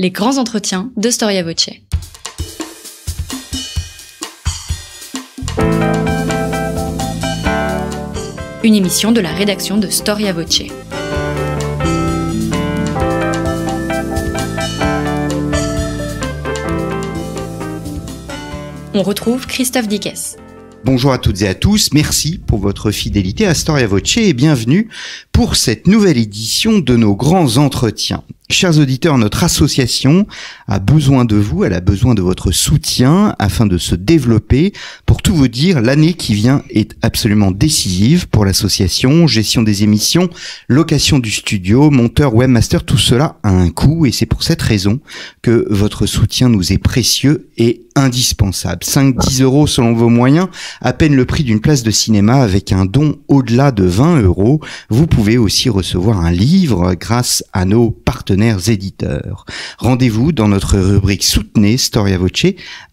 les grands entretiens de Storia Voce. Une émission de la rédaction de Storia Voce. On retrouve Christophe Dickès, Bonjour à toutes et à tous, merci pour votre fidélité à Storia Voce et bienvenue pour cette nouvelle édition de nos grands entretiens. Chers auditeurs, notre association a besoin de vous, elle a besoin de votre soutien afin de se développer. Pour tout vous dire, l'année qui vient est absolument décisive pour l'association. Gestion des émissions, location du studio, monteur, webmaster, tout cela a un coût et c'est pour cette raison que votre soutien nous est précieux et indispensable. 5-10 euros selon vos moyens, à peine le prix d'une place de cinéma avec un don au-delà de 20 euros. Vous pouvez aussi recevoir un livre grâce à nos partenaires éditeurs. Rendez-vous dans notre rubrique Soutenez Storia Voce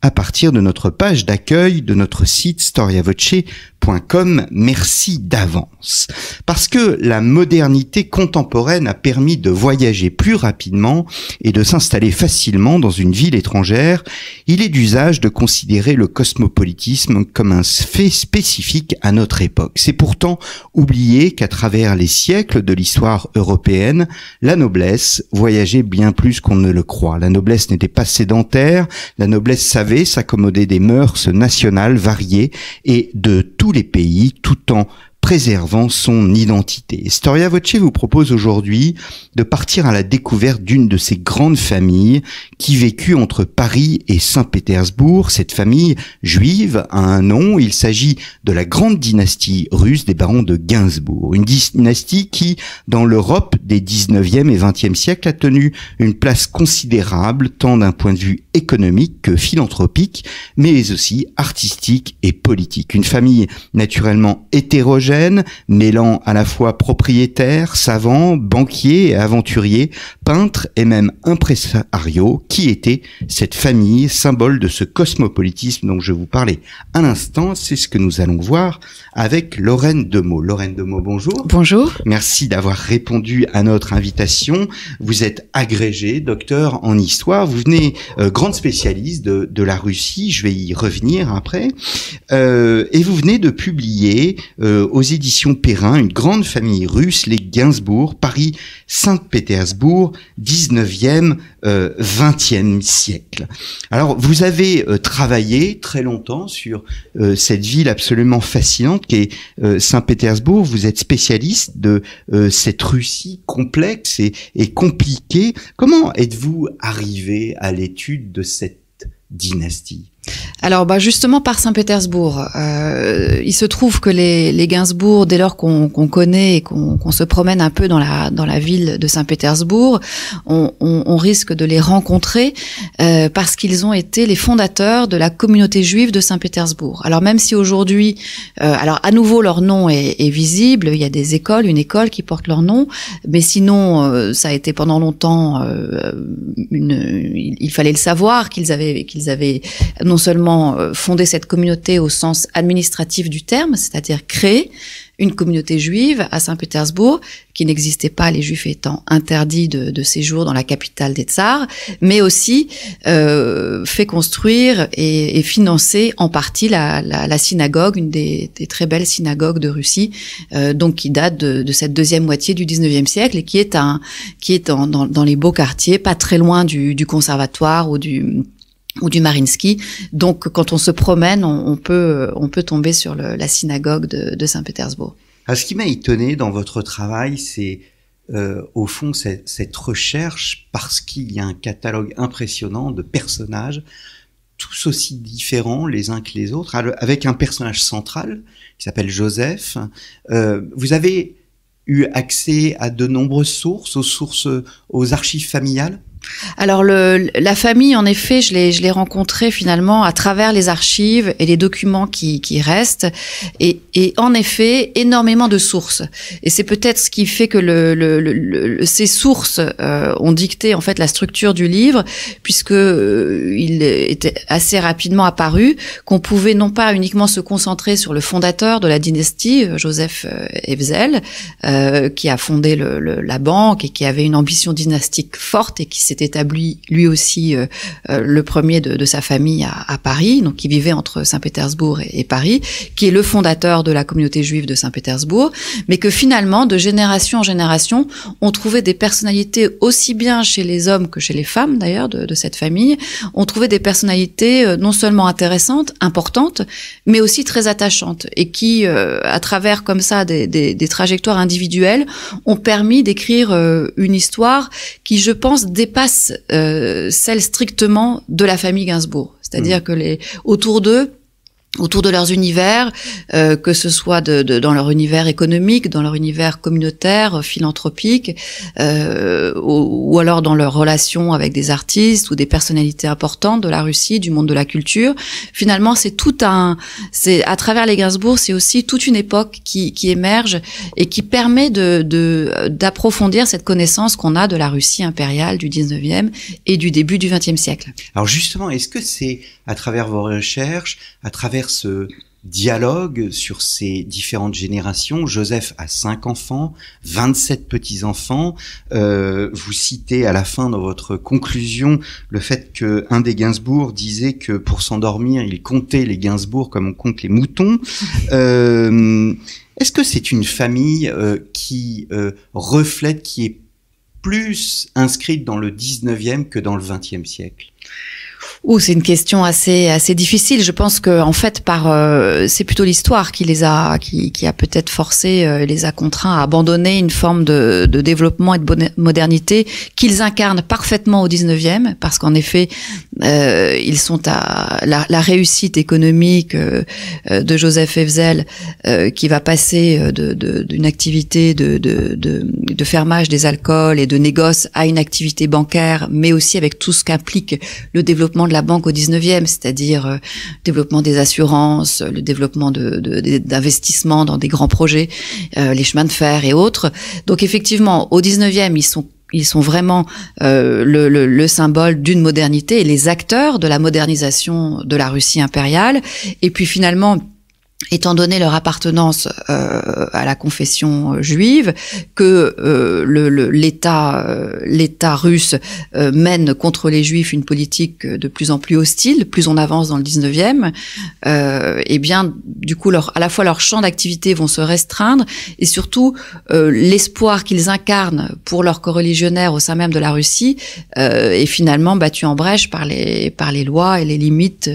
à partir de notre page d'accueil de notre site storiavoce.com. Merci d'avance. Parce que la modernité contemporaine a permis de voyager plus rapidement et de s'installer facilement dans une ville étrangère, il est d'usage de considérer le cosmopolitisme comme un fait spécifique à notre époque. C'est pourtant oublié qu'à travers les siècles de l'histoire européenne, la noblesse voyager bien plus qu'on ne le croit. La noblesse n'était pas sédentaire, la noblesse savait s'accommoder des mœurs nationales variées et de tous les pays, tout en préservant son identité. Storia Voce vous propose aujourd'hui de partir à la découverte d'une de ces grandes familles qui vécut entre Paris et Saint-Pétersbourg. Cette famille juive a un nom, il s'agit de la grande dynastie russe des barons de Gainsbourg. Une dynastie qui, dans l'Europe des 19e et 20e siècles, a tenu une place considérable tant d'un point de vue économique que philanthropique, mais aussi artistique et politique. Une famille naturellement hétérogène Nélan à la fois propriétaire, savant, banquier et aventurier, peintre et même impresario, qui était cette famille, symbole de ce cosmopolitisme dont je vous parlais à l'instant. C'est ce que nous allons voir avec Lorraine Demeaux. Lorraine Demeaux, bonjour. Bonjour. Merci d'avoir répondu à notre invitation. Vous êtes agrégé, docteur en histoire. Vous venez euh, grande spécialiste de, de la Russie. Je vais y revenir après. Euh, et vous venez de publier euh, aux éditions Perrin une grande famille russe, les Gainsbourg, Paris, Saint-Pétersbourg, 19e, 20e euh, siècle. Alors vous avez travaillé très longtemps sur cette ville absolument fascinante qui est Saint-Pétersbourg. Vous êtes spécialiste de cette Russie complexe et compliquée. Comment êtes-vous arrivé à l'étude de cette dynastie alors bah justement par Saint-Pétersbourg, euh, il se trouve que les, Gainsbourg, dès lors qu'on connaît et qu'on se promène un peu dans la dans la ville de Saint-Pétersbourg, on, risque de les rencontrer euh, parce qu'ils ont été les fondateurs de la communauté juive de Saint-Pétersbourg. Alors même si aujourd'hui, euh, alors à nouveau leur nom est, visible, il y a des écoles, une école qui porte leur nom, mais sinon ça a été pendant longtemps, une, il, fallait le savoir qu'ils avaient qu'ils avaient non seulement euh, fonder cette communauté au sens administratif du terme, c'est-à-dire créer une communauté juive à Saint-Pétersbourg, qui n'existait pas, les juifs étant interdits de, séjour dans la capitale des tsars, mais aussi euh, fait construire et, financer en partie la, synagogue, une des, très belles synagogues de Russie, euh, donc qui date de, cette deuxième moitié du 19e siècle et qui est, un, qui est dans, les beaux quartiers, pas très loin du conservatoire ou du ou du Marinsky. Donc, quand on se promène, on, peut, euh, on peut tomber sur la synagogue de, Saint-Pétersbourg. Ah, ce qui m'a étonné dans votre travail, c'est euh, au fond cette, recherche, parce qu'il y a un catalogue impressionnant de personnages, tous aussi différents les uns que les autres, avec un personnage central qui s'appelle Joseph. Euh, vous avez eu accès à de nombreuses sources, aux sources, aux archives familiales alors le, la famille, en effet, je l'ai, rencontrée finalement à travers les archives et les documents qui, qui restent, et, et, en effet énormément de sources. Et c'est peut-être ce qui fait que le, le, ces sources euh, ont dicté en fait la structure du livre, puisque euh, il était assez rapidement apparu qu'on pouvait non pas uniquement se concentrer sur le fondateur de la dynastie, Joseph Evzel, euh, qui a fondé la banque et qui avait une ambition dynastique forte et qui s'est établi lui aussi euh, euh, le premier de, sa famille à, Paris, donc qui vivait entre Saint-Pétersbourg et, Paris, qui est le fondateur de la communauté juive de Saint-Pétersbourg, mais que finalement, de génération en génération, on trouvait des personnalités aussi bien chez les hommes que chez les femmes d'ailleurs de, cette famille, on trouvait des personnalités euh, non seulement intéressantes, importantes, mais aussi très attachantes et qui, à travers comme ça des, trajectoires individuelles, ont permis d'écrire une histoire qui, je pense, dépasse passe euh, celle strictement de la famille Gainsbourg. C'est-à-dire mm. que les autour d'eux, autour de leurs univers, euh, que ce soit de, dans leur univers économique, dans leur univers communautaire, philanthropique, euh, ou, alors dans leurs relations avec des artistes ou des personnalités importantes de la Russie, du monde de la culture. Finalement, c'est tout un, c'est à travers les Gainsbourg, c'est aussi toute une époque qui, qui émerge et qui permet de d'approfondir cette connaissance qu'on a de la Russie impériale du 19e et du début du 20e siècle. Alors justement, est-ce que c'est à travers vos recherches, à travers ce dialogue sur ces différentes générations. Joseph a cinq enfants, 27 petits-enfants. Euh, vous citez à la fin dans votre conclusion le fait que un des Gainsbourg disait que pour s'endormir, il comptait les Gainsbourg comme on compte les moutons. Euh, Est-ce que c'est une famille euh, qui euh, reflète, qui est plus inscrite dans le 19e que dans le 20e siècle c'est une question assez assez difficile. Je pense que en fait, par euh, c'est plutôt l'histoire qui les a qui, qui a peut-être forcé, euh, les a contraints à abandonner une forme de, de développement et de modernité qu'ils incarnent parfaitement au 19e, parce qu'en effet, euh, ils sont à la, réussite économique de Joseph Evzel, qui va passer d'une de, d'une activité de, de fermage des alcools et de négoce à une activité bancaire, mais aussi avec tout ce qu'implique le développement de la banque au 19e, c'est-à-dire euh, développement des assurances, le développement d'investissements dans des grands projets, euh, les chemins de fer et autres. Donc effectivement, au 19e, ils sont ils sont vraiment euh, le, le, symbole d'une modernité et les acteurs de la modernisation de la Russie impériale. Et puis finalement, étant donné leur appartenance euh, à la confession euh, juive, que euh, l'État russe mène contre les juifs une politique de plus en plus hostile, plus on avance dans le 19e, eh bien, du coup, leur, à la fois leur champ d'activité vont se restreindre, et surtout, l'espoir qu'ils incarnent pour leurs coreligionnaires au sein même de la Russie est finalement battu en brèche par les, par les lois et les limites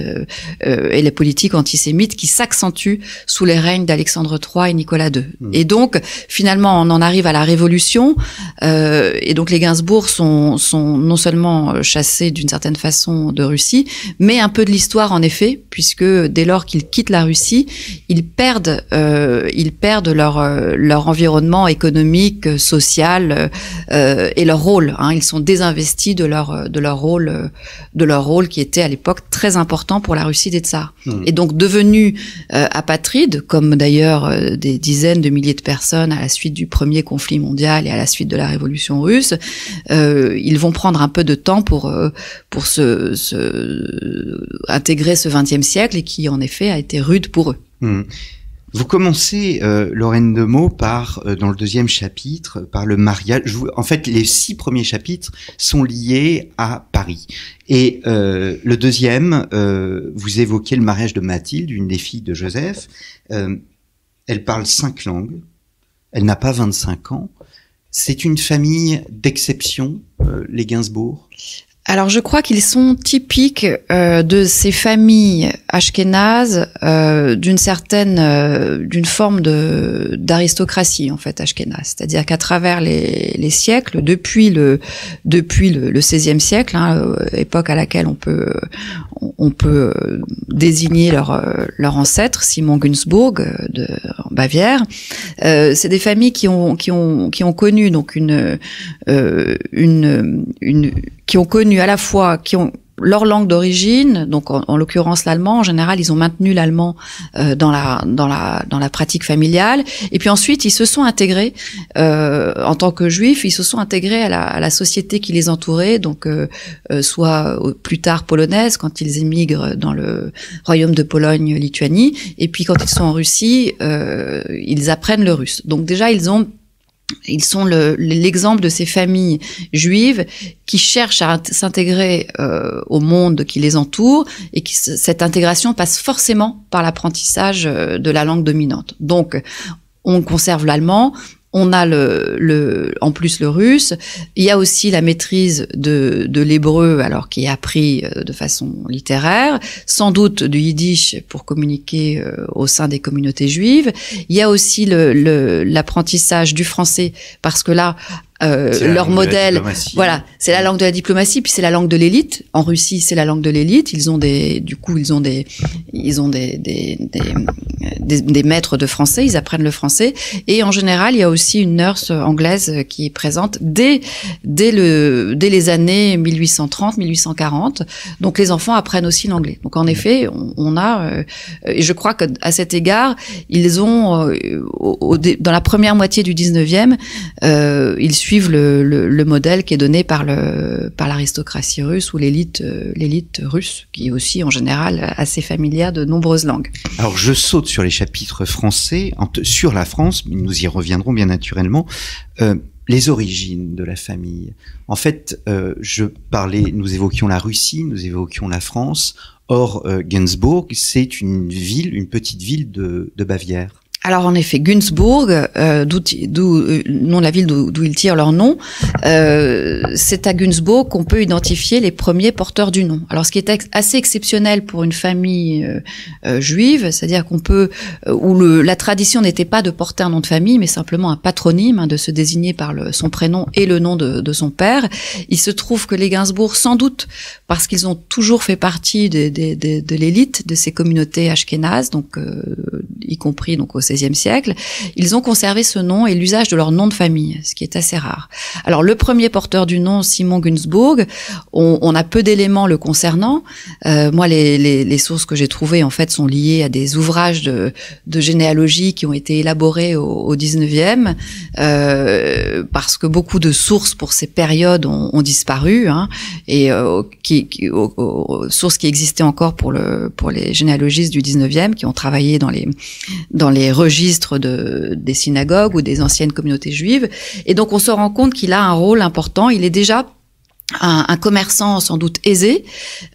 et les politiques antisémites qui s'accentuent sous les règnes d'Alexandre III et Nicolas II. Hmm. Et donc, finalement, on en arrive à la Révolution. Euh, et donc, les Gainsbourg sont, non seulement euh, chassés d'une certaine façon de Russie, mais un peu de l'histoire, en effet, puisque dès lors qu'ils quittent la Russie, ils perdent, euh, ils perdent leur, leur environnement économique, social et leur rôle. Hein. Ils sont désinvestis de leur, de leur rôle, de leur rôle qui était à l'époque très important pour la Russie des tsars. Hmm. Et donc, devenu, comme d'ailleurs euh, des dizaines de milliers de personnes à la suite du premier conflit mondial et à la suite de la révolution russe, euh, ils vont prendre un peu de temps pour euh, pour se, intégrer ce XXe siècle et qui en effet a été rude pour eux. Mmh. Vous commencez, euh, Lorraine de Meaux, par, euh, dans le deuxième chapitre, par le mariage. en fait, les six premiers chapitres sont liés à Paris. Et euh, le deuxième, euh, vous évoquez le mariage de Mathilde, une des filles de Joseph. elle parle cinq langues. Elle n'a pas 25 ans. C'est une famille d'exception, les Gainsbourg alors je crois qu'ils sont typiques euh, de ces familles ashkénazes euh, d'une certaine, euh, d'une forme de d'aristocratie en fait ashkénaze. C'est-à-dire qu'à travers les, siècles, depuis le depuis le, 16e siècle, hein, époque à laquelle on peut on peut désigner leur leur ancêtre Simon Günzburg de en Bavière, c'est des familles qui ont qui ont qui ont connu donc une, une qui ont connu à la fois, qui ont leur langue d'origine, donc en, l'occurrence l'allemand, en général ils ont maintenu l'allemand euh, dans la dans la dans la pratique familiale, et puis ensuite ils se sont intégrés euh, en tant que juifs, ils se sont intégrés à la, à la société qui les entourait, donc euh, euh, soit plus tard polonaise quand ils émigrent dans le royaume de Pologne, Lituanie, et puis quand ils sont en Russie, ils apprennent le russe. Donc déjà ils ont ils sont l'exemple de ces familles juives qui cherchent à s'intégrer euh, au monde qui les entoure et qui cette intégration passe forcément par l'apprentissage euh, de la langue dominante. Donc on conserve l'allemand, on a le, en plus le russe. Il y a aussi la maîtrise de, de l'hébreu, alors qui est appris euh, de façon littéraire, sans doute du yiddish pour communiquer euh, au sein des communautés juives. Il y a aussi l'apprentissage le, du français, parce que là, euh, leur modèle. Voilà, c'est la mm. langue de la diplomatie, puis c'est la langue de l'élite. En Russie, c'est la langue de l'élite. Ils ont des, du coup, ils ont des, ils ont des des, des, maîtres de français. Ils apprennent le français. Et en général, il y a aussi une nurse anglaise qui est présente dès, dès le, les années 1830, 1840. Donc les enfants apprennent aussi l'anglais. Donc en mm. effet, on, a, euh, je crois que à cet égard, ils ont, euh, dans la première moitié du 19e, ils suivent le, modèle qui est donné par l'aristocratie par russe ou l'élite euh, l'élite russe, qui est aussi en général assez familière de nombreuses langues. Alors je saute sur les chapitres français, sur la France, mais nous y reviendrons bien naturellement. Euh, les origines de la famille. En fait, euh, je parlais, nous évoquions la Russie, nous évoquions la France. Or, euh, Gainsbourg, c'est une ville, une petite ville de, de Bavière alors en effet, Gunzburg, euh, d'où euh, non la ville d'où ils tirent leur nom, euh, c'est à Gunzburg qu'on peut identifier les premiers porteurs du nom. Alors ce qui est assez exceptionnel pour une famille euh, juive, c'est-à-dire qu'on peut où la tradition n'était pas de porter un nom de famille, mais simplement un patronyme, hein, de se désigner par son prénom et le nom de, son père. Il se trouve que les Gainsbourg, sans doute parce qu'ils ont toujours fait partie de, l'élite de ces communautés ashkénazes, donc y compris donc au siècle, ils ont conservé ce nom et l'usage de leur nom de famille, ce qui est assez rare. Alors le premier porteur du nom, Simon Gunzburg on, a peu d'éléments le concernant. Euh, moi, les, sources que j'ai trouvées en fait sont liées à des ouvrages de, généalogie qui ont été élaborés au, 19e, euh, parce que beaucoup de sources pour ces périodes ont, disparu hein, et euh, qui, sources qui existaient encore pour le pour les généalogistes du 19e qui ont travaillé dans les dans les registre de, des synagogues ou des anciennes communautés juives. Et donc on se rend compte qu'il a un rôle important. Il est déjà un, commerçant sans doute aisé.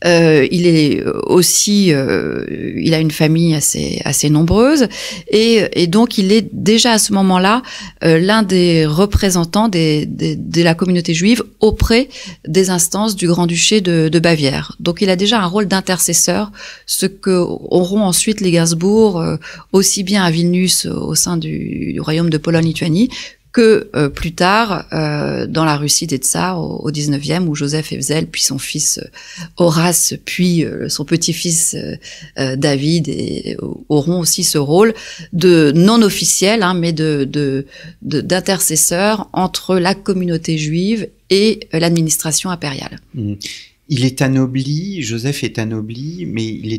Euh, il est euh, aussi, euh, il a une famille assez assez nombreuse et, et donc il est déjà à ce moment-là l'un des représentants des, de la communauté juive auprès des instances du Grand-Duché de, Bavière. Donc il a déjà un rôle d'intercesseur, ce que auront ensuite les Gainsbourg aussi bien à Vilnius au sein du, du royaume de Pologne-Lituanie que euh, plus tard, euh, dans la Russie des Tsars, au, 19e, où Joseph Evzel, puis son fils euh, Horace, puis son petit-fils David auront aussi ce rôle de non officiel, hein, mais d'intercesseur entre la communauté juive et l'administration impériale. Mmh. Il est anobli, Joseph est anobli, mais il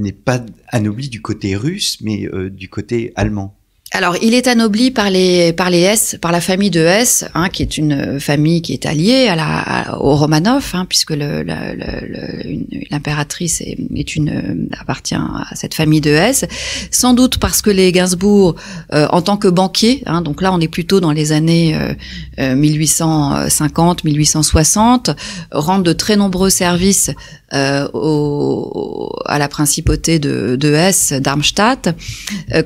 n'est pas anobli du côté russe, mais du côté allemand alors, il est anobli par les par les S, par la famille de S, hein, qui est une famille qui est alliée à la Romanov, hein, puisque le, l'impératrice est, une appartient à cette famille de S. Sans doute parce que les Gainsbourg, euh, en tant que banquiers, hein, donc là on est plutôt dans les années 1850-1860, euh, euh, rendent de très nombreux services à la principauté de, de S, d'Armstadt,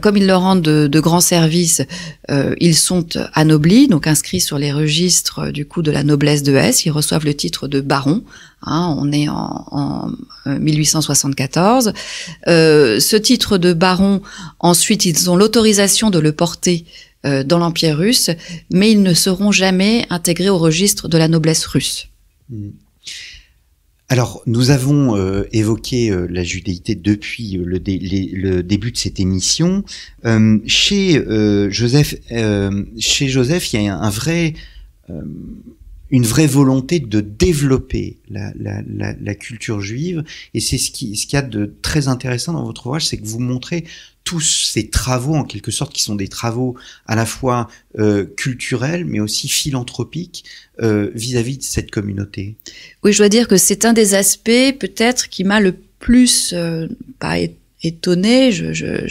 comme ils le rendent de, de grands service euh, ils sont anoblis, donc inscrits sur les registres euh, du coup de la noblesse de Hesse. Ils reçoivent le titre de baron. Hein, on est en, 1874. Euh, ce titre de baron, ensuite, ils ont l'autorisation de le porter dans l'Empire russe, mais ils ne seront jamais intégrés au registre de la noblesse russe. Mmh. Alors, nous avons euh, évoqué euh, la judéité depuis euh, le, le, début de cette émission. chez, Joseph, chez Joseph, il y a un vrai une vraie volonté de développer la, culture juive. Et c'est ce qui, ce qu'il y a de très intéressant dans votre ouvrage, c'est que vous montrez tous ces travaux, en quelque sorte, qui sont des travaux à la fois euh, culturels, mais aussi philanthropiques euh, vis-à-vis de cette communauté. Oui, je dois dire que c'est un des aspects peut-être qui m'a le plus, euh, pas étonné, je n'étais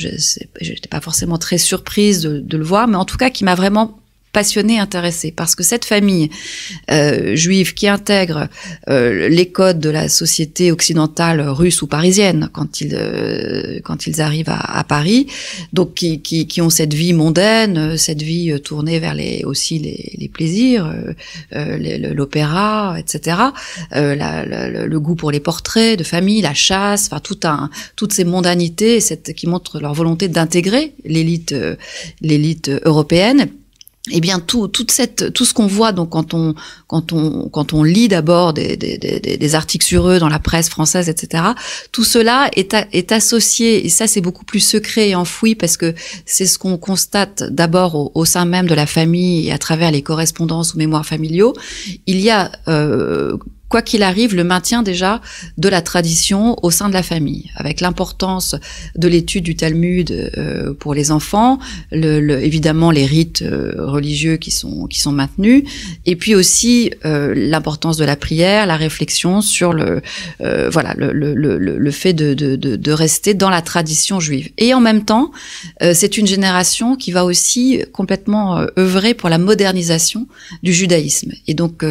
je, pas forcément très surprise de le voir, mais en tout cas qui m'a vraiment passionnés, intéressés, parce que cette famille euh, juive qui intègre euh, les codes de la société occidentale russe ou parisienne quand ils euh, quand ils arrivent à, Paris, donc qui, qui, qui, ont cette vie mondaine, cette vie tournée vers les aussi les, plaisirs, l'opéra, etc. le goût pour les portraits de famille, la chasse, enfin tout un toutes ces mondanités, cette qui montrent leur volonté d'intégrer l'élite l'élite européenne eh bien tout, toute cette, tout ce qu'on voit donc quand on quand on quand on lit d'abord des, des, des, articles sur eux dans la presse française etc tout cela est, est associé et ça c'est beaucoup plus secret et enfoui parce que c'est ce qu'on constate d'abord au, sein même de la famille et à travers les correspondances ou mémoires familiaux il y a euh, quoi qu'il arrive, le maintien déjà de la tradition au sein de la famille, avec l'importance de l'étude du Talmud euh, pour les enfants, le, évidemment les rites euh, religieux qui sont qui sont maintenus, et puis aussi euh, l'importance de la prière, la réflexion sur le voilà le, le fait de, de, de, rester dans la tradition juive. Et en même temps, c'est une génération qui va aussi complètement œuvrer pour la modernisation du judaïsme. Et donc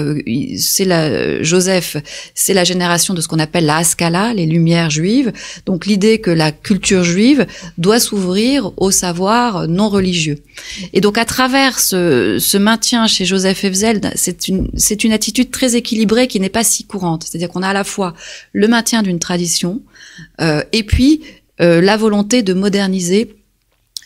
c'est la Joseph Joseph, c'est la génération de ce qu'on appelle la Haskalah, les Lumières juives. Donc l'idée que la culture juive doit s'ouvrir au savoir non religieux. Et donc à travers ce, maintien chez Joseph Hefzeld, c'est une, une attitude très équilibrée qui n'est pas si courante. C'est-à-dire qu'on a à la fois le maintien d'une tradition euh, et puis euh, la volonté de moderniser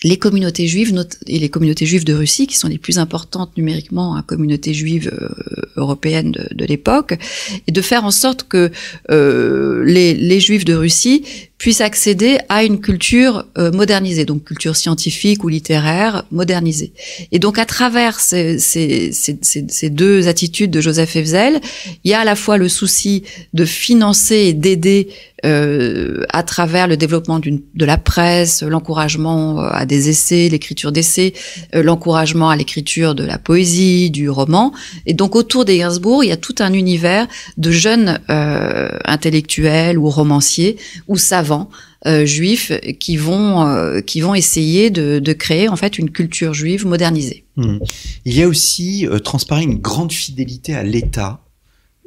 les communautés juives et les communautés juives de Russie, qui sont les plus importantes numériquement, à hein, communauté juive euh, européenne de, l'époque, et de faire en sorte que euh, les, les, juifs de Russie puissent accéder à une culture euh, modernisée, donc culture scientifique ou littéraire modernisée. Et donc à travers ces, deux attitudes de Joseph Evzel, il y a à la fois le souci de financer et d'aider euh, à travers le développement de la presse, l'encouragement euh, à des essais, l'écriture d'essais, l'encouragement à l'écriture de la poésie, du roman. Et donc autour des Gainsbourg, il y a tout un univers de jeunes intellectuels ou romanciers ou savants euh, juifs qui vont euh, qui vont essayer de, créer en fait une culture juive modernisée. Hmm. Il y a aussi euh, une grande fidélité à l'État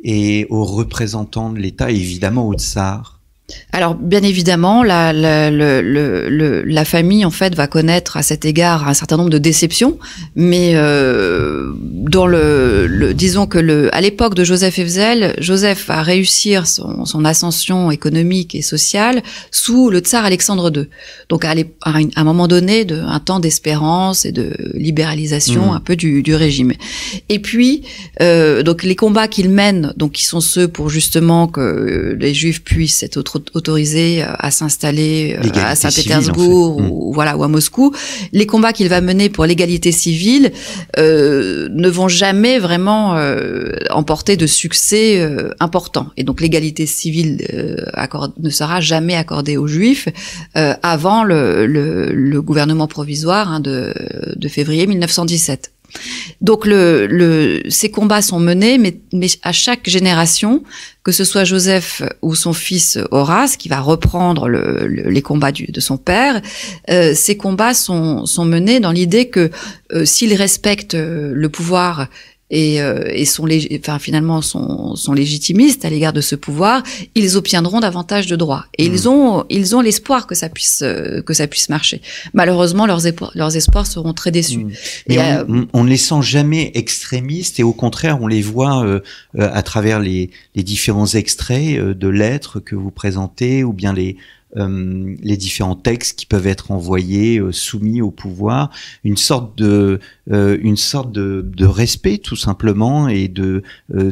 et aux représentants de l'État, évidemment au tsar alors bien évidemment, la, famille en fait va connaître à cet égard un certain nombre de déceptions, mais euh, dans le, disons que le à l'époque de Joseph Evzel, Joseph va réussir son, ascension économique et sociale sous le tsar Alexandre II. Donc à, un moment donné, un temps d'espérance et de libéralisation mmh. un peu du, régime. Et puis euh, donc les combats qu'il mène, donc qui sont ceux pour justement que les Juifs puissent être autorisé euh, à s'installer euh, à Saint-Pétersbourg hmm. ou, voilà ou à Moscou. Les combats qu'il va mener pour l'égalité civile euh, ne vont jamais vraiment emporter de succès euh, important. Et donc l'égalité civile accorde, ne sera jamais accordée aux Juifs avant le, le, le, gouvernement provisoire hein, de, de février 1917. Donc le, ces combats sont menés, mais, à chaque génération, que ce soit Joseph ou son fils Horace, qui va reprendre les combats de son père, euh, ces combats sont, menés dans l'idée que s'ils euh, s'il euh, le pouvoir et, euh, et sont enfin, finalement sont, légitimistes à l'égard de ce pouvoir, ils obtiendront davantage de droits. Et ils mmh. ont ils ont l'espoir que ça puisse euh, que ça puisse marcher. Malheureusement, leurs, leurs espoirs seront très déçus. Mmh. Euh, on, ne les sent jamais extrémistes et au contraire, on les voit à travers les différents extraits de lettres que vous présentez ou bien les euh, les différents textes qui peuvent être envoyés, euh, soumis au pouvoir, une sorte de, euh, une sorte de, de, respect tout simplement et de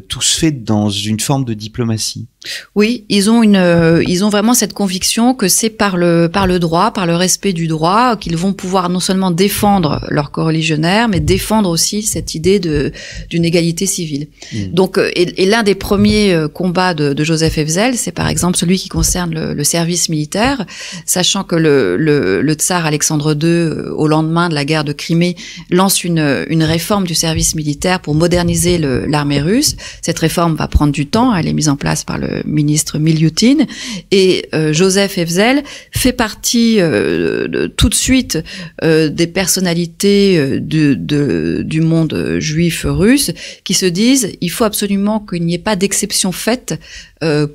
tout se fait dans une forme de diplomatie. Oui, ils ont une, euh, ils ont vraiment cette conviction que c'est par le, par le droit, par le respect du droit, qu'ils vont pouvoir non seulement défendre leurs coreligionnaires, mais défendre aussi cette idée de d'une égalité civile. Mmh. Donc, euh, et, l'un des premiers euh, combats de, Joseph Evzel, c'est par exemple celui qui concerne le, service militaire, sachant que le, le, le, tsar Alexandre II, au lendemain de la guerre de Crimée, lance une, une réforme du service militaire pour moderniser l'armée russe. Cette réforme va prendre du temps, elle est mise en place par le euh, ministre Miliutine. Et euh, Joseph Evzel fait partie euh, tout de suite des personnalités du monde juif russe qui se disent il faut absolument qu'il n'y ait pas d'exception faite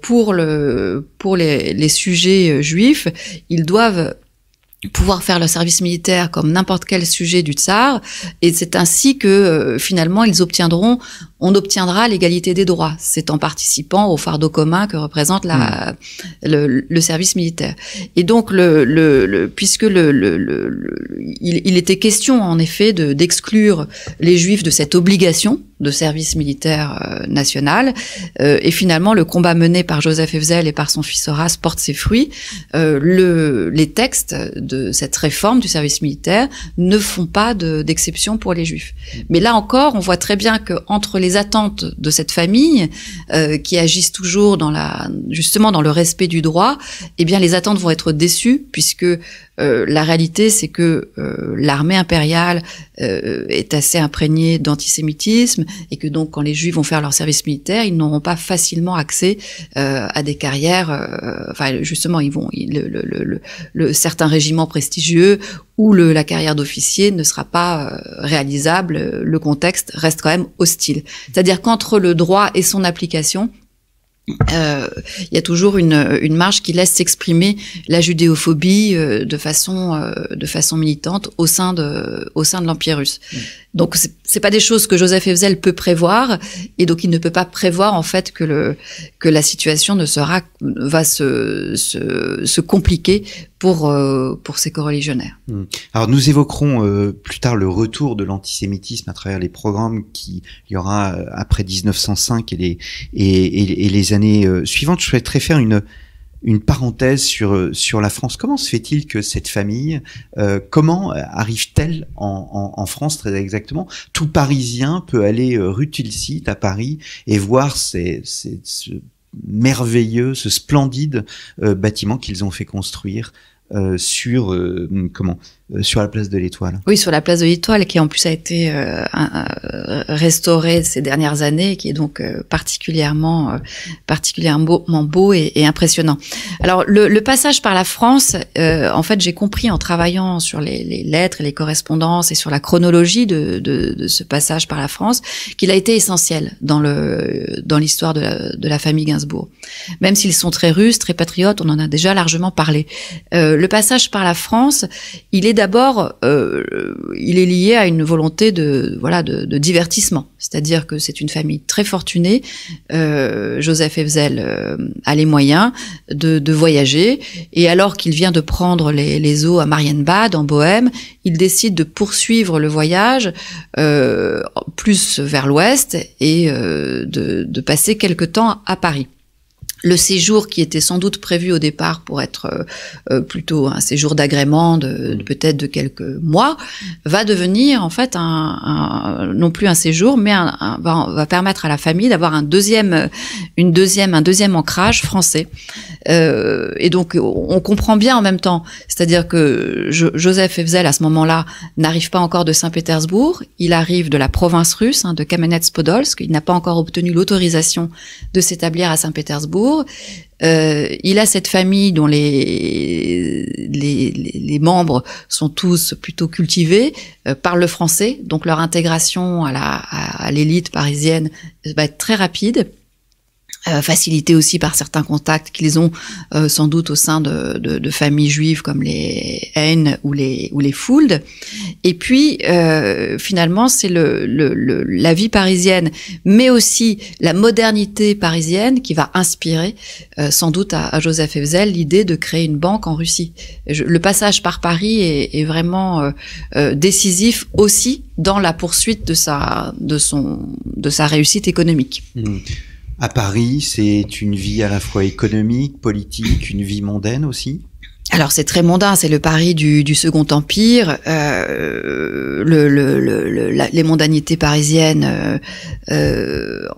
pour le pour les, les sujets juifs. Ils doivent pouvoir faire le service militaire comme n'importe quel sujet du tsar. Et c'est ainsi que euh, finalement ils obtiendront, on obtiendra l'égalité des droits. C'est en participant au fardeau commun que représente la, hmm. le, service militaire. Et donc, le, puisque le, il, était question en effet d'exclure les juifs de cette obligation de service militaire euh, national. Euh, et finalement, le combat mené par Joseph Evzel et par son fils Horace porte ses fruits. Euh, le, les textes de cette réforme du service militaire ne font pas d'exception pour les Juifs. Mais là encore, on voit très bien que entre les attentes de cette famille, qui agissent toujours dans la, justement dans le respect du droit, eh bien les attentes vont être déçues puisque la réalité, c'est que l'armée impériale est assez imprégnée d'antisémitisme et que donc quand les Juifs vont faire leur service militaire, ils n'auront pas facilement accès euh, à des carrières. Euh, enfin, justement, ils vont le, le, le, le, certains régiments prestigieux où le, la carrière d'officier ne sera pas euh, réalisable. Le contexte reste quand même hostile. C'est-à-dire qu'entre le droit et son application, euh, il y a toujours une, une marge qui laisse s'exprimer la judéophobie de façon de façon militante au sein de au sein de l'empire russe. Donc c'est pas des choses que Joseph Evzel peut prévoir et donc il ne peut pas prévoir en fait que le que la situation ne sera va se se, se compliquer pour euh, pour ses coreligionnaires. Hmm. Alors nous évoquerons euh, plus tard le retour de l'antisémitisme à travers les programmes qui y aura euh, après 1905 et les et, et les années suivantes. Je souhaiterais faire une une parenthèse sur, euh, sur la France. Comment se fait-il que cette famille, euh, comment euh, arrive-t-elle en, en, France très exactement Tout Parisien peut aller rue Tilsit à Paris et voir ces, ces, ce merveilleux, ce splendide bâtiment qu'ils ont fait construire sur comment euh, sur la place de l'Étoile. Oui, sur la place de l'Étoile, qui en plus a été euh, restaurée ces dernières années, qui est donc euh, particulièrement, euh, particulièrement beau et, et impressionnant. Alors, le, le, passage par la France, en fait, j'ai compris en travaillant sur les, les, lettres, les correspondances et sur la chronologie de, de, de ce passage par la France, qu'il a été essentiel dans le dans l'histoire de la, de la famille Gainsbourg. Même s'ils sont très russes, très patriotes, on en a déjà largement parlé. le passage par la France, il est d'abord, euh, euh, il est lié à une volonté de voilà de, divertissement. C'est-à-dire que c'est une famille très fortunée. Euh, Joseph Evzel a les moyens de, voyager. Et alors qu'il vient de prendre les, eaux à Marienbad, en Bohème, il décide de poursuivre le voyage plus vers l'ouest et de, de passer quelque temps à Paris le séjour qui était sans doute prévu au départ pour être euh, euh, plutôt un séjour d'agrément de, mm. peut-être de quelques mois va devenir en fait un, non plus un séjour mais va, permettre à la famille d'avoir un deuxième euh, une deuxième un deuxième ancrage français et donc on comprend bien en même temps c'est-à-dire que Joseph Evzel à ce moment-là n'arrive pas encore de Saint-Pétersbourg il arrive de la province russe hein, de Kamenets-Podolsk il n'a pas encore obtenu l'autorisation de s'établir à Saint-Pétersbourg euh, il a cette famille dont les, les, membres sont tous plutôt cultivés, par euh, parlent le français, donc leur intégration à l'élite parisienne va être très rapide. Euh, facilité aussi par certains contacts qu'ils ont euh, sans doute au sein de, de, de, familles juives comme les Haines ou les, ou les Fould. Et puis, euh, finalement, c'est le, le, la vie parisienne, mais aussi la modernité parisienne qui va inspirer sans doute à, Joseph Evzel l'idée de créer une banque en Russie. le passage par Paris est, est vraiment décisif aussi dans la poursuite de sa, de son, de sa réussite économique. Mmh. À Paris, c'est une vie à la fois économique, politique, une vie mondaine aussi alors c'est très mondain, c'est le Paris du, Second Empire, euh, le, les mondanités parisiennes euh, euh,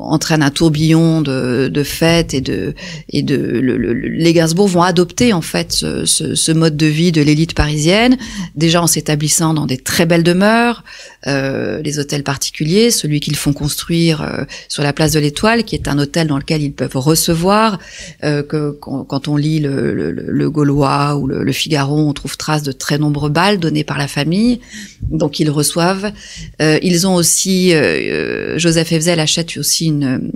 entraînent un tourbillon de, de fêtes et de et de les Gainsbourg vont adopter en fait ce, mode de vie de l'élite parisienne, déjà en s'établissant dans des très belles demeures, les hôtels particuliers, celui qu'ils font construire sur la place de l'Étoile, qui est un hôtel dans lequel ils peuvent recevoir quand, on lit le, le, ou le, Figaro, on trouve trace de très nombreux balles donnés par la famille. Donc ils reçoivent. Euh, ils ont aussi, euh, euh, Joseph Evzel achète aussi une,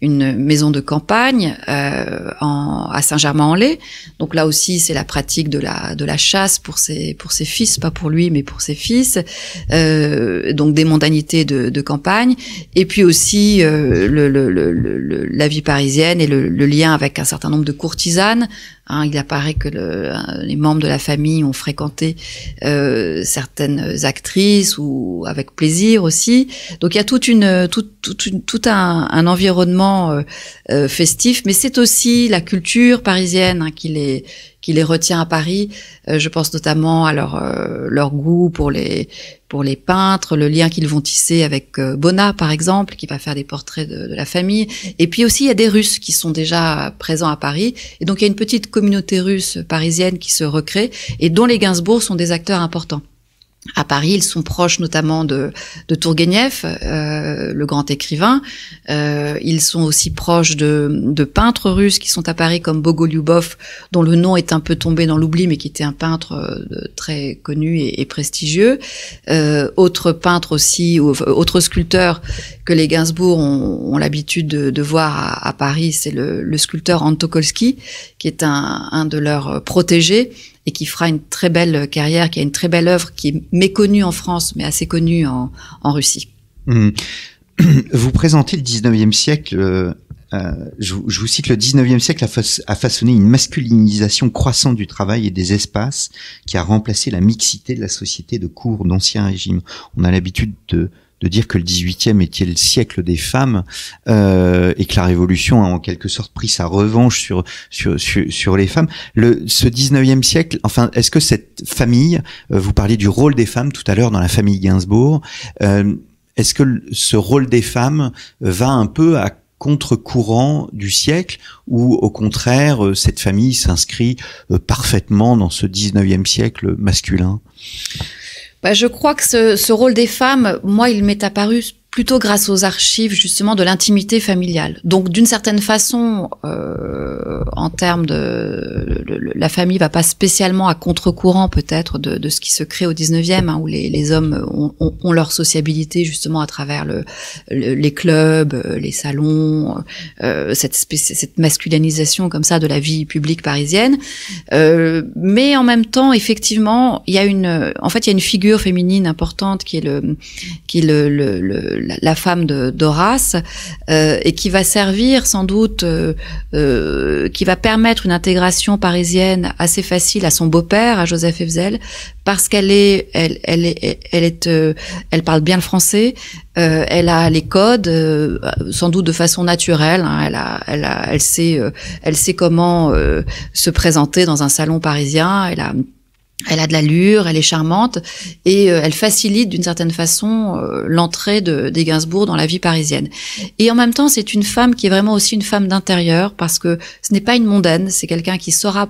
une maison de campagne à Saint-Germain-en-Laye. Donc là aussi, c'est la pratique de la, de la chasse pour ses, pour ses fils, pas pour lui, mais pour ses fils. donc des mondanités de, campagne. Et puis aussi le, la vie parisienne et le lien avec un certain nombre de courtisanes Hein, il apparaît que euh, les membres de la famille ont fréquenté euh, certaines actrices ou avec plaisir aussi. Donc il y a toute une, tout, tout un, environnement euh, festif, mais c'est aussi la culture parisienne hein, qui les qui les retient à Paris. je pense notamment à leur goût pour les pour les peintres, le lien qu'ils vont tisser avec euh, Bona, par exemple, qui va faire des portraits de, de, la famille. Et puis aussi, il y a des Russes qui sont déjà présents à Paris. Et donc, il y a une petite communauté russe parisienne qui se recrée et dont les Gainsbourg sont des acteurs importants à Paris, ils sont proches notamment de, de euh, le grand écrivain. Euh, ils sont aussi proches de, peintres russes qui sont à Paris, comme Bogolyubov, dont le nom est un peu tombé dans l'oubli, mais qui était un peintre euh, très connu et, prestigieux. Euh, autre peintre aussi, ou, autre sculpteur que les Gainsbourg ont, l'habitude de, voir à, Paris, c'est le, sculpteur Antokolski, qui est un de leurs protégés et qui fera une très belle carrière, qui a une très belle œuvre, qui est méconnue en France, mais assez connue en, Russie. Hum. Vous présentez le 19e siècle, euh, euh, je, vous cite, le 19e siècle a, façonné une masculinisation croissante du travail et des espaces qui a remplacé la mixité de la société de cours d'Ancien Régime. On a l'habitude de de dire que le 18e était le siècle des femmes euh, et que la Révolution a en quelque sorte pris sa revanche sur sur sur, les femmes. Le ce 19e siècle, enfin, est-ce que cette famille, euh, vous parliez du rôle des femmes tout à l'heure dans la famille Gainsbourg, euh, est-ce que ce rôle des femmes va un peu à contre-courant du siècle ou au contraire euh, cette famille s'inscrit parfaitement dans ce 19e siècle masculin bah, je crois que ce, rôle des femmes, moi, il m'est apparu plutôt grâce aux archives justement de l'intimité familiale. Donc d'une certaine façon, euh, en termes de la famille va pas spécialement à contre-courant peut-être de, de, ce qui se crée au 19e, hein, où les, les hommes ont, leur sociabilité justement à travers le, les clubs, euh, les salons, euh, cette, cette masculinisation comme ça de la vie publique parisienne. Euh, mais en même temps, effectivement, il y a une, en fait, il y a une figure féminine importante qui est le qui le, le la femme d'Horace, euh, et qui va servir sans doute, euh, euh, qui va permettre une intégration parisienne assez facile à son beau-père, à Joseph Evzel, parce qu'elle est, elle, elle est, elle est, euh, elle parle bien le français, euh, elle a les codes, euh, sans doute de façon naturelle. Hein, elle, a, elle, a, elle sait, elle sait comment se présenter dans un salon parisien. Elle a elle a de l'allure, elle est charmante et euh, elle facilite d'une certaine façon euh, l'entrée de, des Gainsbourg dans la vie parisienne. Et en même temps, c'est une femme qui est vraiment aussi une femme d'intérieur parce que ce n'est pas une mondaine, c'est quelqu'un qui saura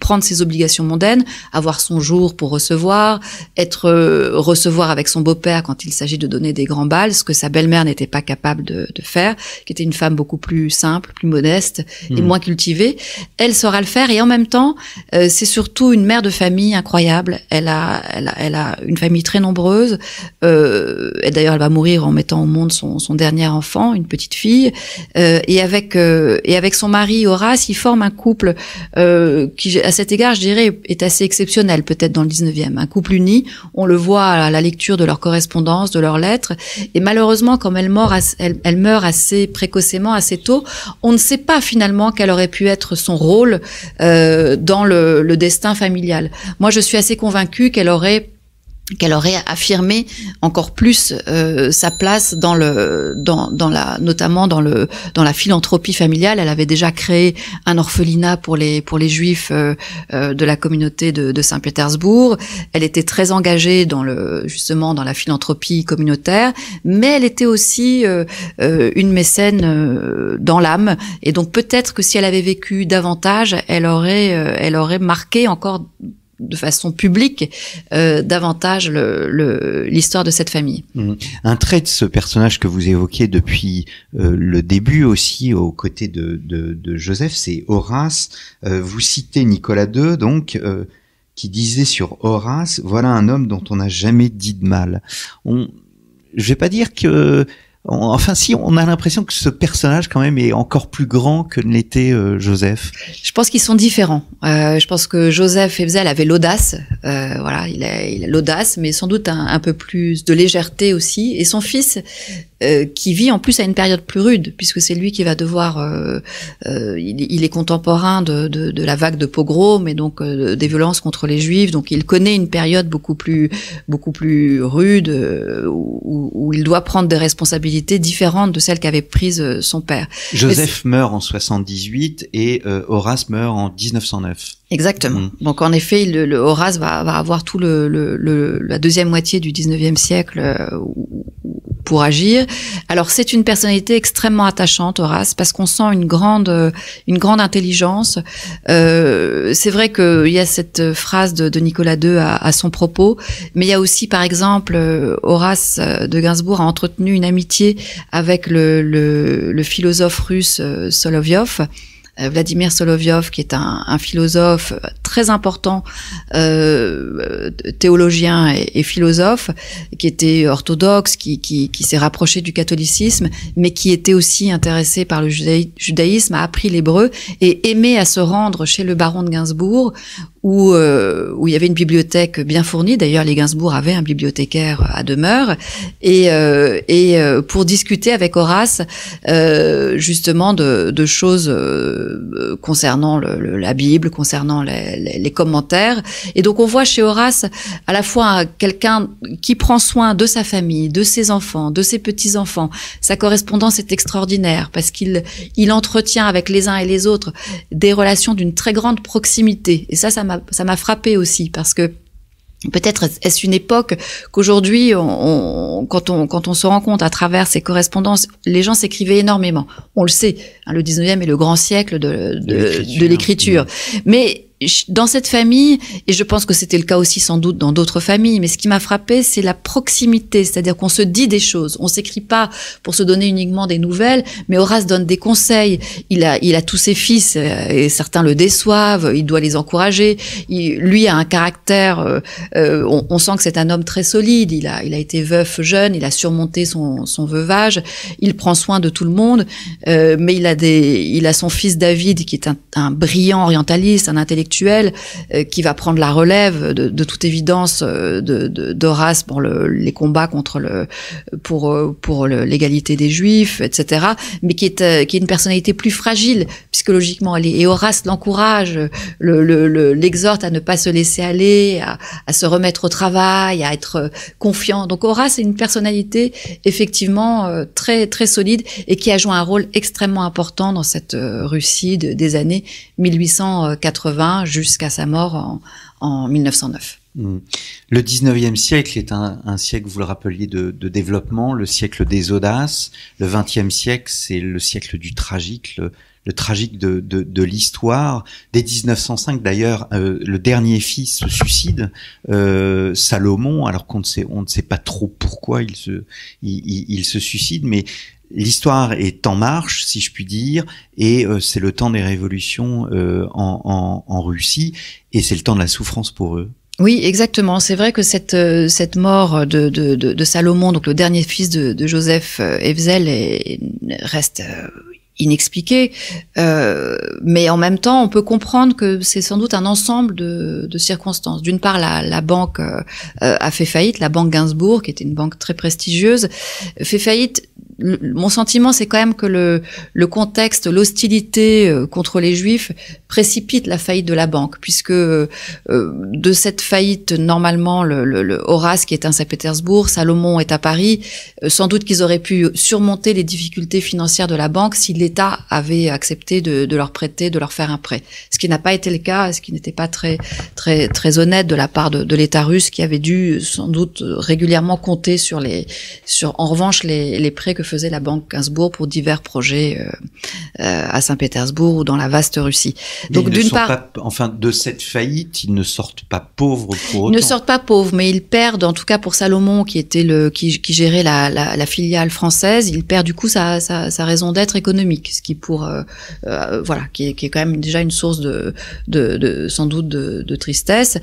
prendre ses obligations mondaines, avoir son jour pour recevoir, être euh, recevoir avec son beau-père quand il s'agit de donner des grands bals, ce que sa belle-mère n'était pas capable de, de, faire, qui était une femme beaucoup plus simple, plus modeste et hmm. moins cultivée. Elle saura le faire et en même temps, euh, c'est surtout une mère de famille incroyable. Elle a, elle a, elle a une famille très nombreuse. Euh, et d'ailleurs, elle va mourir en mettant au monde son, son dernier enfant, une petite fille. Euh, et avec et avec son mari Horace, ils forment un couple qui à cet égard, je dirais, est assez exceptionnel peut-être dans le 19e. Un couple uni, on le voit à la lecture de leur correspondance, de leurs lettres, et malheureusement, comme elle meurt, meurt assez précocement, assez tôt, on ne sait pas finalement quel aurait pu être son rôle euh, dans le, le destin familial. Moi, je suis assez convaincue qu'elle aurait qu'elle aurait affirmé encore plus euh, sa place dans le dans, la notamment dans le dans la philanthropie familiale elle avait déjà créé un orphelinat pour les pour les juifs euh, euh, de la communauté de, de Saint-Pétersbourg elle était très engagée dans le justement dans la philanthropie communautaire mais elle était aussi une mécène dans l'âme et donc peut-être que si elle avait vécu davantage elle aurait elle aurait marqué encore de façon publique euh, davantage l'histoire le, l'histoire de cette famille. Mmh. Un trait de ce personnage que vous évoquez depuis euh, le début aussi aux côtés de, de, Joseph, c'est Horace. Euh, vous citez Nicolas II, donc qui disait sur Horace, voilà un homme dont on n'a jamais dit de mal. On, je vais pas dire que enfin si on a l'impression que ce personnage quand même est encore plus grand que ne l'était euh, Joseph. Je pense qu'ils sont différents. Euh, je pense que Joseph Ebzel avait l'audace, euh, voilà, il a l'audace, mais sans doute un, peu plus de légèreté aussi. Et son fils, qui vit en plus à une période plus rude, puisque c'est lui qui va devoir, il, est contemporain de, la vague de pogrom et donc des violences contre les juifs, donc il connaît une période beaucoup plus beaucoup plus rude où il doit prendre des responsabilités différente de celle qu'avait prise euh, son père. Joseph meurt en 78 et euh, Horace meurt en 1909. Exactement. Mm. Donc en effet, le, Horace va, avoir tout le, la deuxième moitié du 19e siècle euh, où pour agir. Alors c'est une personnalité extrêmement attachante, Horace, parce qu'on sent une grande, euh, une grande intelligence. Euh, c'est vrai qu'il y a cette phrase de, Nicolas II à, à, son propos, mais il y a aussi, par exemple, euh, Horace euh, de Gainsbourg a entretenu une amitié avec le, le, le philosophe russe Solovyov. Vladimir Solovyov, qui est un, un philosophe très important euh, théologien et, philosophe, qui était orthodoxe, qui, qui, s'est rapproché du catholicisme, mais qui était aussi intéressé par le judaïsme, a appris l'hébreu et aimait à se rendre chez le baron de Gainsbourg, où, euh, où il y avait une bibliothèque bien fournie. D'ailleurs, les Gainsbourg avaient un bibliothécaire à demeure et, euh, et pour discuter avec Horace justement de, de choses concernant la Bible, concernant les, les commentaires. Et donc on voit chez Horace à la fois quelqu'un qui prend soin de sa famille, de ses enfants, de ses petits-enfants. Sa correspondance est extraordinaire parce qu'il il entretient avec les uns et les autres des relations d'une très grande proximité. Et ça, ça m'a frappé aussi parce que Peut-être est-ce une époque qu'aujourd'hui, on, quand, on, quand on se rend compte à travers ces correspondances, les gens s'écrivaient énormément. On le sait, hein, le 19e est le grand siècle de, de l'écriture. Mm. Mais dans cette famille, et je pense que c'était le cas aussi sans doute dans d'autres familles, mais ce qui m'a frappé, c'est la proximité, c'est-à-dire qu'on se dit des choses, on s'écrit pas pour se donner uniquement des nouvelles, mais Horace donne des conseils. Il a, il a tous ses fils, euh, et certains le déçoivent, il doit les encourager. Il, lui a un caractère, euh, euh, on, sent que c'est un homme très solide. Il a, il a été veuf jeune, il a surmonté son, son veuvage, il prend soin de tout le monde, mais il a des, il a son fils David qui est un, un brillant orientaliste, un intellectuel actuel euh, qui va prendre la relève de, toute évidence euh, d'Horace de, pour les combats contre le pour euh, pour l'égalité des Juifs, etc. Mais qui est qui est une personnalité plus fragile psychologiquement. et Horace l'encourage, l'exhorte le, à ne pas se laisser aller, à, à, se remettre au travail, à être confiant. Donc Horace est une personnalité effectivement très très solide et qui a joué un rôle extrêmement important dans cette Russie des années 1880 jusqu'à sa mort en, 1909. Hmm. Le 19e siècle est un, siècle, vous le rappeliez, de, développement, le siècle des audaces. Le 20e siècle, c'est le siècle du tragique, le, tragique de, l'histoire. Dès 1905, d'ailleurs, euh, le dernier fils se suicide, euh, Salomon, alors qu'on ne sait, ne sait pas trop pourquoi il se, il se suicide, mais l'histoire est en marche, si je puis dire, et euh, c'est le temps des révolutions euh, en, Russie, et c'est le temps de la souffrance pour eux. Oui, exactement. C'est vrai que cette euh, cette mort de, Salomon, donc le dernier fils de, Joseph Evzel, reste inexpliquée, mais en même temps, on peut comprendre que c'est sans doute un ensemble de, circonstances. D'une part, la, banque a fait faillite, la banque Gainsbourg, qui était une banque très prestigieuse, fait faillite mon sentiment, c'est quand même que le, le contexte, l'hostilité euh, contre les Juifs précipite la faillite de la banque, puisque euh, de cette faillite, normalement, le, le Horace qui est à Saint-Pétersbourg, Salomon est à Paris, euh, sans doute qu'ils auraient pu surmonter les difficultés financières de la banque si l'État avait accepté de, de, leur prêter, de leur faire un prêt. Ce qui n'a pas été le cas, ce qui n'était pas très, très, très honnête de la part de, de l'État russe qui avait dû sans doute régulièrement compter sur les, sur en revanche les, les prêts que faisait la Banque Gainsbourg pour divers projets euh, euh, à Saint-Pétersbourg ou dans la vaste Russie. Donc d'une part, enfin de cette faillite, ils ne sortent pas pauvres pour autant. Ils ne sortent pas pauvres, mais ils perdent en tout cas pour Salomon qui était le qui, gérait la, filiale française, il perd du coup sa, sa, raison d'être économique, ce qui pour euh, voilà qui est, quand même déjà une source de, de, sans doute de, de tristesse.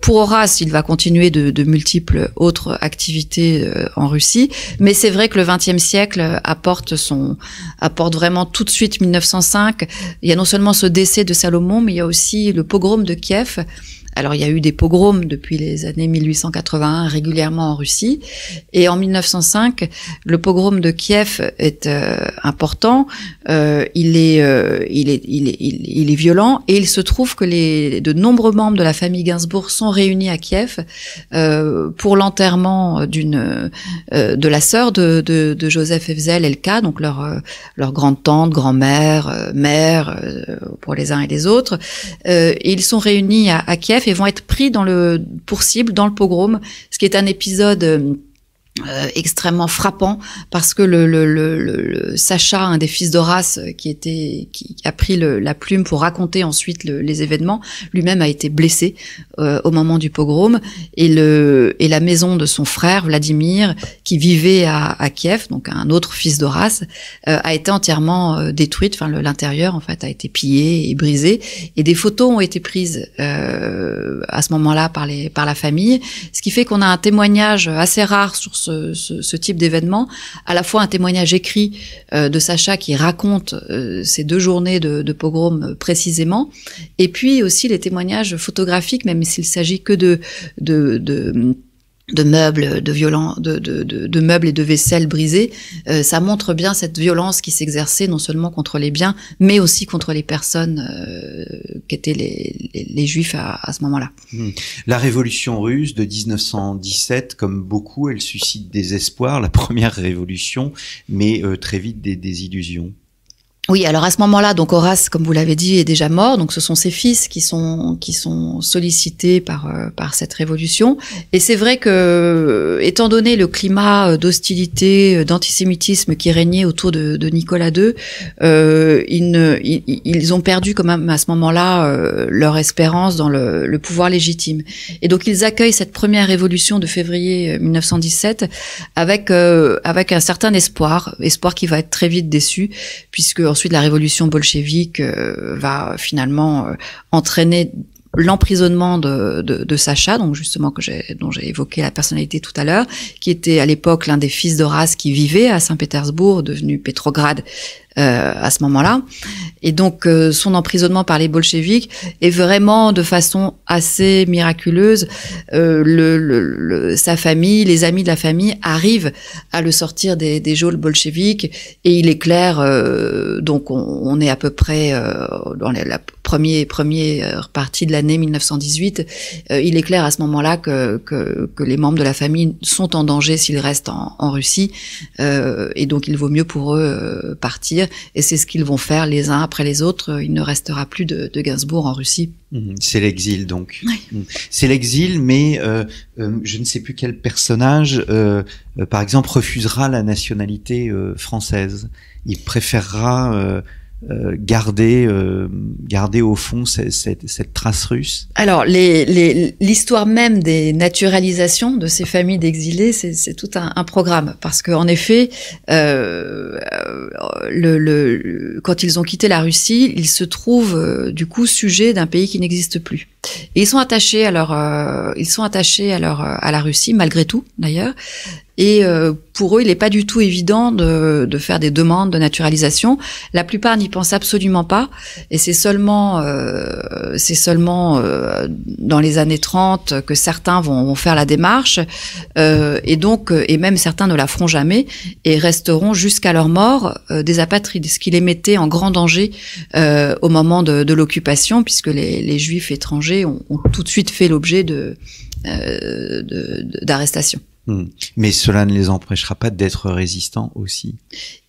pour Horace, il va continuer de, multiples autres activités en Russie, mais c'est vrai que le XXe siècle apporte son apporte vraiment tout de suite 1905. Il y a non seulement ce décès de Salomon, mais il y a aussi le pogrom de Kiev alors il y a eu des pogroms depuis les années 1881 régulièrement en Russie. Et en 1905, le pogrom de Kiev est euh, important, euh, euh, il, est, il, est, il, est, il, est, violent et il se trouve que les, de nombreux membres de la famille Gainsbourg sont réunis à Kiev euh, pour l'enterrement d'une de la sœur de, de, de Joseph Evzel, Elka, donc leur, leur grande-tante, grand-mère, mère, pour les uns et les autres. et ils sont réunis à, à Kiev et vont être pris dans le, pour cible dans le pogrom, ce qui est un épisode euh, euh, extrêmement frappant parce que le, le, le, Sacha, un des fils d'Horace, euh, qui était qui a pris la plume pour raconter ensuite les événements, lui-même a été blessé euh, au moment du pogrom et le et la maison de son frère Vladimir, qui vivait à, Kiev, donc un autre fils d'Horace, a été entièrement détruite. Enfin, l'intérieur en fait a été pillé et brisé et des photos ont été prises à ce moment-là par les par la famille, ce qui fait qu'on a un témoignage assez rare sur ce ce, type d'événement, à la fois un témoignage écrit euh, de Sacha qui raconte ces euh, deux journées de, de pogrom euh, précisément, et puis aussi les témoignages photographiques, même s'il s'agit que de de meubles, de, violents, de, de, de, meubles et de vaisselle brisés, euh, ça montre bien cette violence qui s'exerçait non seulement contre les biens, mais aussi contre les personnes euh, qui étaient les, juifs à, ce moment-là. Hmm. La révolution russe de 1917, comme beaucoup, elle suscite des espoirs, la première révolution, mais euh, très vite des, des illusions. Oui, alors à ce moment-là, donc Horace, comme vous l'avez dit, est déjà mort. Donc ce sont ses fils qui sont qui sont sollicités par euh, par cette révolution. Et c'est vrai que, euh, étant donné le climat euh, d'hostilité, d'antisémitisme qui régnait autour de, Nicolas II, euh, ils, ont perdu quand même à ce moment-là leur espérance dans le, le, pouvoir légitime. Et donc ils accueillent cette première révolution de février 1917 avec avec un certain espoir, espoir qui va être très vite déçu, puisque ensuite la révolution bolchevique euh, va finalement euh, entraîner l'emprisonnement de, de, Sacha, donc justement que j'ai, dont j'ai évoqué la personnalité tout à l'heure, qui était à l'époque l'un des fils d'Horace qui vivait à Saint-Pétersbourg, devenu Pétrograd euh, à ce moment-là, et donc, euh, son emprisonnement par les bolcheviks est vraiment de façon assez miraculeuse. Euh, le, sa famille, les amis de la famille arrivent à le sortir des, des geôles bolcheviques. Et il est clair, euh, donc on, est à peu près dans les la premier, première euh, partie de l'année 1918, euh, il est clair à ce moment-là que, que, les membres de la famille sont en danger s'ils restent en, Russie, euh, et donc il vaut mieux pour eux partir, et c'est ce qu'ils vont faire les uns après les autres. Il ne restera plus de, de Gainsbourg en Russie. Mmh, c'est l'exil donc. Mmh. C'est l'exil, mais je ne sais plus quel personnage, par exemple, refusera la nationalité française. Il préférera euh, garder, euh, garder au fond cette, cette, trace russe Alors, l'histoire les, même des naturalisations de ces familles d'exilés, c'est tout un, programme. Parce qu'en effet, euh, le, quand ils ont quitté la Russie, ils se trouvent du coup sujet d'un pays qui n'existe plus. Et ils sont attachés à leur, euh, ils sont attachés à leur, euh, à la Russie malgré tout d'ailleurs. Et euh, pour eux, il n'est pas du tout évident de, de, faire des demandes de naturalisation. La plupart n'y pensent absolument pas. Et c'est seulement, c'est seulement dans les années 30 que certains vont, vont faire la démarche. et donc, et même certains ne la feront jamais et resteront jusqu'à leur mort des apatrides, ce qui les mettait en grand danger au moment de, de l'occupation, puisque les, les juifs étrangers ont, tout de suite fait l'objet de, euh, d'arrestations. Hmm. Mais cela ne les empêchera pas d'être résistants aussi.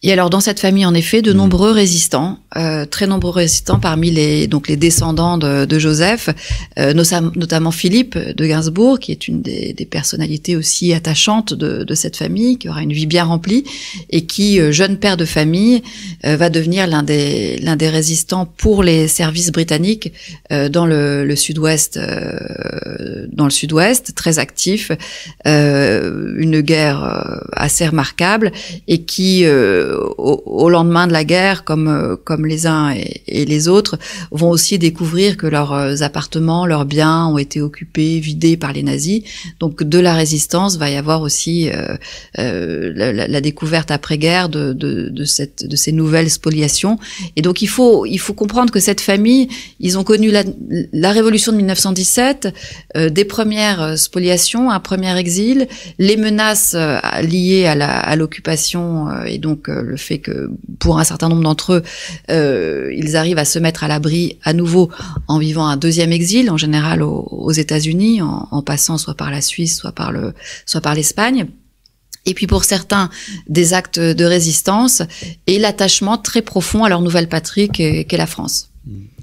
Et alors dans cette famille, en effet, de mm. nombreux résistants, euh, très nombreux résistants parmi les donc les descendants de, de Joseph, euh, notamment Philippe de Gainsbourg, qui est une des, des personnalités aussi attachantes de, de, cette famille, qui aura une vie bien remplie et qui, euh, jeune père de famille, euh, va devenir l'un des l'un des résistants pour les services britanniques euh, dans le, le sud-ouest, dans le sud-ouest, très actif, une guerre assez remarquable et qui au, lendemain de la guerre, comme, euh, comme les uns et, les autres, vont aussi découvrir que leurs euh, appartements, leurs biens ont été occupés, vidés par les nazis. Donc de la résistance va y avoir aussi euh, euh la, la, découverte après-guerre de, de, de, cette, de ces nouvelles spoliations. Et donc il faut, il faut comprendre que cette famille, ils ont connu la, la révolution de 1917, des premières spoliations, un premier exil, les menaces liées à l'occupation et donc le fait que pour un certain nombre d'entre eux, euh, ils arrivent à se mettre à l'abri à nouveau en vivant un deuxième exil, en général aux, États-Unis, en, passant soit par la Suisse, soit par le, soit par l'Espagne. Et puis pour certains, des actes de résistance et l'attachement très profond à leur nouvelle patrie qu'est la France.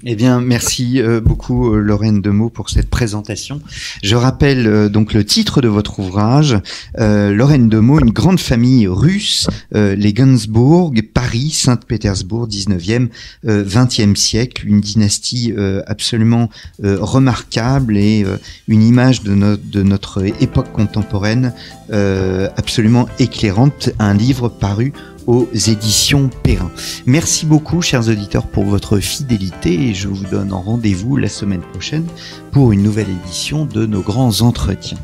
Eh bien, merci euh, beaucoup euh, Lorraine Demeaux pour cette présentation. Je rappelle euh, donc le titre de votre ouvrage, Lorraine Demeaux, une grande famille russe, les Gunsbourg, Paris, Saint-Pétersbourg, 19e, 20e siècle, une dynastie absolument remarquable et une image de, notre époque contemporaine absolument éclairante, un livre paru aux éditions Perrin. Merci beaucoup, chers auditeurs, pour votre fidélité et je vous donne rendez-vous la semaine prochaine pour une nouvelle édition de nos grands entretiens.